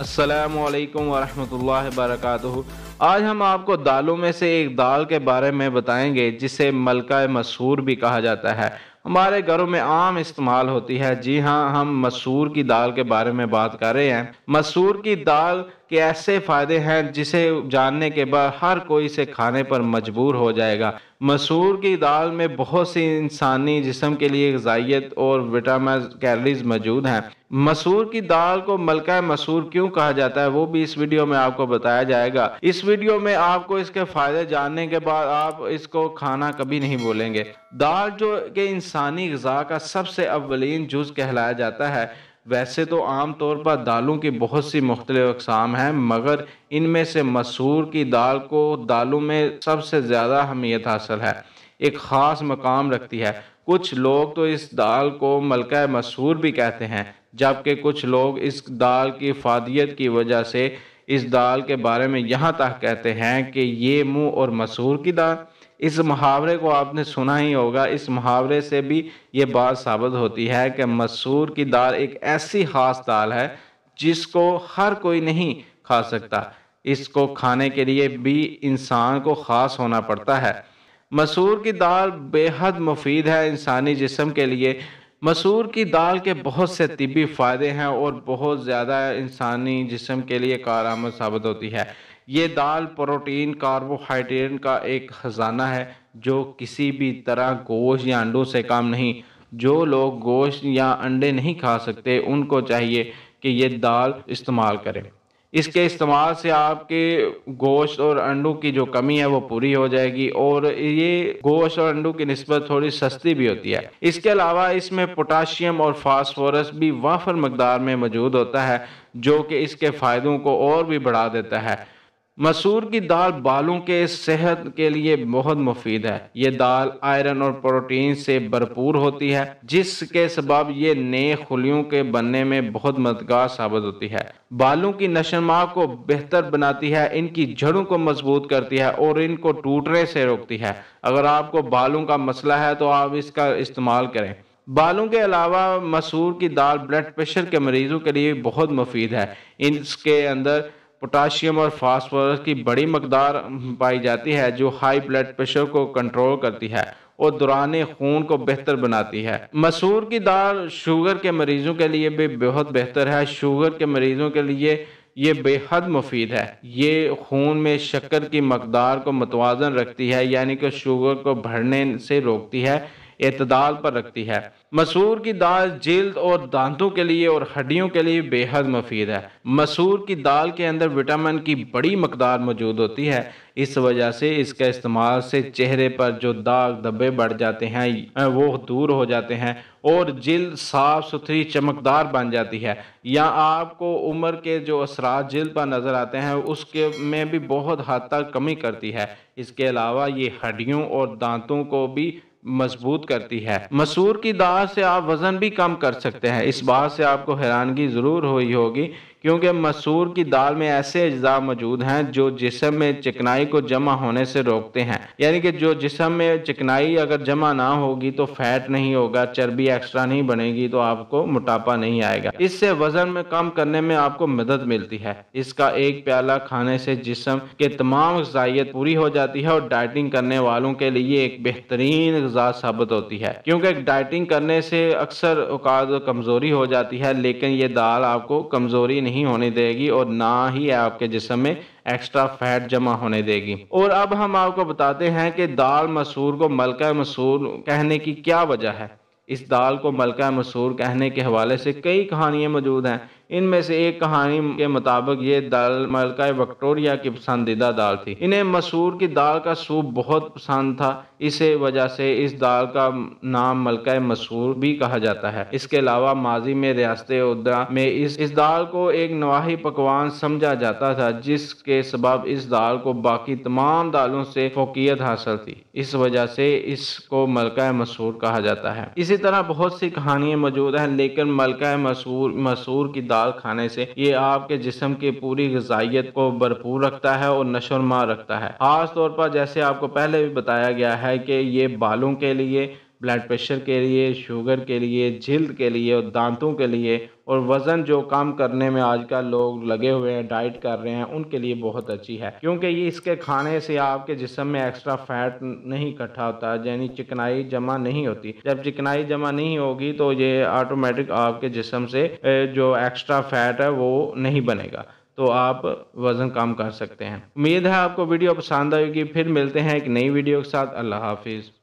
असलकम वरहमल वरक आज हम आपको दालों में से एक दाल के बारे में बताएंगे जिसे मलका मसूर भी कहा जाता है हमारे घरों में आम इस्तेमाल होती है जी हाँ हम मसूर की दाल के बारे में बात कर रहे हैं मसूर की दाल कि ऐसे फ़ायदे हैं जिसे जानने के बाद हर कोई इसे खाने पर मजबूर हो जाएगा मसूर की दाल में बहुत सी इंसानी जिसम के लिए गजाइत और विटामिन कैलरीज मौजूद हैं मसूर की दाल को मलका मसूर क्यों कहा जाता है वो भी इस वीडियो में आपको बताया जाएगा इस वीडियो में आपको इसके फायदे जानने के बाद आप इसको खाना कभी नहीं बोलेंगे दाल जो कि इंसानी गजा का सबसे अवलिन जुज कहलाया जाता है वैसे तो आम तौर पर दालों की बहुत सी मुख्तलिफ़ अकसाम हैं मगर इनमें से मसूर की दाल को दालों में सबसे ज़्यादा अहमियत हासिल है एक ख़ास मकाम रखती है कुछ लोग तो इस दाल को मलका मसूर भी कहते हैं जबकि कुछ लोग इस दाल की फादियत की वजह से इस दाल के बारे में यहाँ तक कहते हैं कि ये मुँह और मसूर की दाल इस मुहावरे को आपने सुना ही होगा इस मुहावरे से भी ये बात साबित होती है कि मसूर की दाल एक ऐसी ख़ास दाल है जिसको हर कोई नहीं खा सकता इसको खाने के लिए भी इंसान को ख़ास होना पड़ता है मसूर की दाल बेहद मुफीद है इंसानी जिसम के लिए मसूर की दाल के बहुत से तिबी फ़ायदे हैं और बहुत ज़्यादा इंसानी जिसम के लिए कार साबित होती है ये दाल प्रोटीन कार्बोहाइड्रेट का एक ख़जाना है जो किसी भी तरह गोश्त या अंडों से काम नहीं जो लोग गोश्त या अंडे नहीं खा सकते उनको चाहिए कि ये दाल इस्तेमाल करें इसके इस्तेमाल से आपके गोश्त और अंडों की जो कमी है वो पूरी हो जाएगी और ये गोश्त और अंडों की नस्बत थोड़ी सस्ती भी होती है इसके अलावा इसमें पोटाशियम और फास्फोरस भी वाफर मकदार में मौजूद होता है जो कि इसके फ़ायदों को और भी बढ़ा देता है मसूर की दाल बालों के सेहत के लिए बहुत मुफीद है ये दाल आयरन और प्रोटीन से भरपूर होती है जिसके सबब ये नए खुलियों के बनने में बहुत मददगार साबित होती है बालों की नशनमा को बेहतर बनाती है इनकी जड़ों को मजबूत करती है और इनको टूटने से रोकती है अगर आपको बालों का मसला है तो आप इसका इस्तेमाल करें बालों के अलावा मसूर की दाल ब्लड प्रेशर के मरीजों के लिए बहुत मुफीद है इसके अंदर पोटाशियम और फास्फोरस की बड़ी मकदार पाई जाती है जो हाई ब्लड प्रेशर को कंट्रोल करती है और दौरान खून को बेहतर बनाती है मसूर की दाल शुगर के मरीजों के लिए भी बेहद बेहतर है शुगर के मरीजों के लिए ये बेहद मुफीद है ये खून में शक्कर की मकदार को मतवाजन रखती है यानी कि शुगर को भरने से रोकती है इतदाल पर रखती है मसूर की दाल जल्द और दांतों के लिए और हड्डियों के लिए बेहद मुफीद है मसूर की दाल के अंदर विटामिन की बड़ी मकदार मौजूद होती है इस वजह से इसका इस्तेमाल से चेहरे पर जो दाग धब्बे बढ़ जाते हैं वो दूर हो जाते हैं और जल्द साफ़ सुथरी चमकदार बन जाती है या आपको उम्र के जो असरा जल्द पर नज़र आते हैं उसके में भी बहुत हद तक कमी करती है इसके अलावा ये हड्डियों और दांतों को भी मजबूत करती है मसूर की दाल से आप वज़न भी कम कर सकते हैं इस बात से आपको हैरानगी ज़रूर हुई होगी क्योंकि मसूर की दाल में ऐसे अज्जा मौजूद हैं जो जिसम में चिकनाई को जमा होने से रोकते हैं यानी कि जो जिसम में चिकनाई अगर जमा ना होगी तो फैट नहीं होगा चर्बी एक्स्ट्रा नहीं बनेगी तो आपको मोटापा नहीं आएगा इससे वजन में कम करने में आपको मदद मिलती है इसका एक प्याला खाने से जिसम के तमाम गजाइत पूरी हो जाती है और डाइटिंग करने वालों के लिए एक बेहतरीन गजा साबित होती है क्योंकि डाइटिंग करने से अक्सर औकात कमजोरी हो जाती है लेकिन ये दाल आपको कमजोरी नहीं नहीं होने देगी और ना ही आपके जिसम में एक्स्ट्रा फैट जमा होने देगी और अब हम आपको बताते हैं कि दाल मसूर को मलका मसूर कहने की क्या वजह है इस दाल को मलका मसूर कहने के हवाले से कई कहानियाँ मौजूद हैं इनमें से एक कहानी के मुताबिक ये दाल मलका विक्टोरिया की पसंदीदा दाल थी इन्हें मसूर की दाल का सूप बहुत पसंद था इसे वजह से इस दाल का नाम मलका मसूर भी कहा जाता है इसके अलावा माजी में रियासत में इस इस दाल को एक नवाही पकवान समझा जाता था जिसके सबब इस दाल को बाकी तमाम दालों से फोकियत हासिल थी इस वजह से इसको मलका मसूर कहा जाता है इसी तरह बहुत सी कहानियां मौजूद हैं लेकिन मलका मसूर मसूर की दाल दाल खाने से ये आपके जिसम की पूरी गजाइत को भरपूर रखता है और नशोनमा रखता है खास तौर पर जैसे आपको पहले भी बताया गया है कि ये बालों के लिए ब्लड प्रेशर के लिए शुगर के लिए जल्द के लिए और दांतों के लिए और वज़न जो कम करने में आजकल लोग लगे हुए हैं डाइट कर रहे हैं उनके लिए बहुत अच्छी है क्योंकि ये इसके खाने से आपके जिसम में एक्स्ट्रा फैट नहीं इकट्ठा होता यानी चिकनाई जमा नहीं होती जब चिकनाई जमा नहीं होगी तो ये ऑटोमेटिक आपके जिसम से जो एक्स्ट्रा फैट है वो नहीं बनेगा तो आप वज़न कम कर सकते हैं उम्मीद है आपको वीडियो पसंद आएगी फिर मिलते हैं एक नई वीडियो के साथ अल्लाह हाफिज़